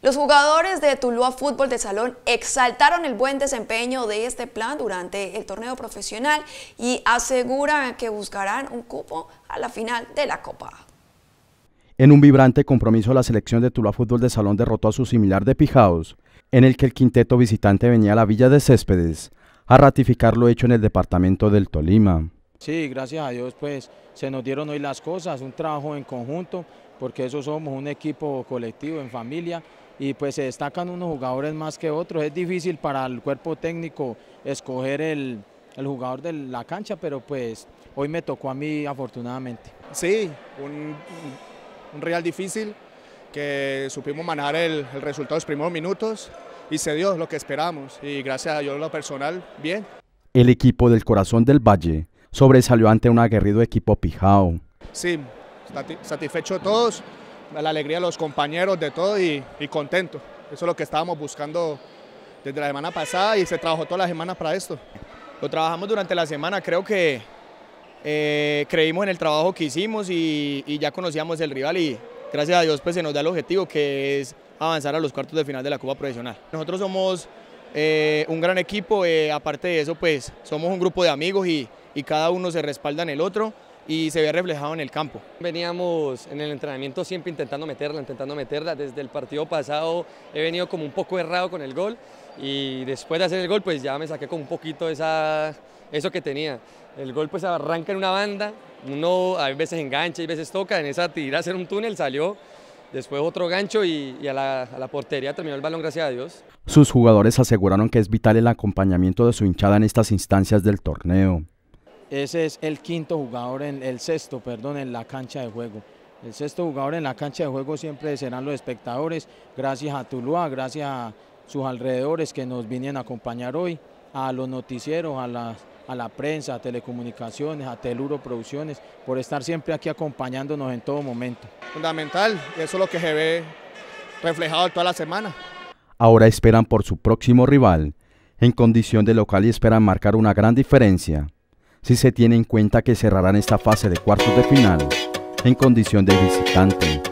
Los jugadores de Tuluá Fútbol de Salón exaltaron el buen desempeño de este plan durante el torneo profesional y aseguran que buscarán un cupo a la final de la Copa. En un vibrante compromiso, la selección de Tuluá Fútbol de Salón derrotó a su similar de Pijaos, en el que el quinteto visitante venía a la Villa de Céspedes a ratificar lo hecho en el departamento del Tolima. Sí, gracias a Dios pues se nos dieron hoy las cosas, un trabajo en conjunto, porque eso somos un equipo colectivo, en familia, y pues se destacan unos jugadores más que otros. Es difícil para el cuerpo técnico escoger el, jugador de la cancha, pero pues hoy me tocó a mí afortunadamente. Sí, un, real difícil que supimos manejar el, resultado de los primeros minutos y se dio lo que esperamos y gracias a Dios lo personal, bien. El equipo del corazón del Valle sobresalió ante un aguerrido equipo pijao. Sí, satisfecho todos, la alegría de los compañeros, de todo y, contento. Eso es lo que estábamos buscando desde la semana pasada y se trabajó toda la semana para esto. Lo trabajamos durante la semana, creo que eh, creímos en el trabajo que hicimos y, ya conocíamos el rival y gracias a Dios pues se nos da el objetivo que es avanzar a los cuartos de final de la Copa Profesional. Nosotros somos eh, un gran equipo, eh, aparte de eso pues somos un grupo de amigos y, y cada uno se respalda en el otro y se ve reflejado en el campo. Veníamos en el entrenamiento siempre intentando meterla, intentando meterla. Desde el partido pasado he venido como un poco errado con el gol y después de hacer el gol pues ya me saqué con un poquito esa, eso que tenía. El gol pues arranca en una banda, uno a veces engancha y a veces toca, en esa tira hacer un túnel salió. Después otro gancho y, a, la, a la portería terminó el balón, gracias a Dios. Sus jugadores aseguraron que es vital el acompañamiento de su hinchada en estas instancias del torneo. Ese es el quinto jugador, en, el sexto, perdón, en la cancha de juego. El sexto jugador en la cancha de juego siempre serán los espectadores, gracias a Tuluá, gracias a sus alrededores que nos vinieron a acompañar hoy, a los noticieros, a la, a la prensa, a Telecomunicaciones, a Teluro Producciones, por estar siempre aquí acompañándonos en todo momento. Fundamental, eso es lo que se ve reflejado toda la semana. Ahora esperan por su próximo rival. En condición de local y esperan marcar una gran diferencia si se tiene en cuenta que cerrarán esta fase de cuartos de final en condición de visitante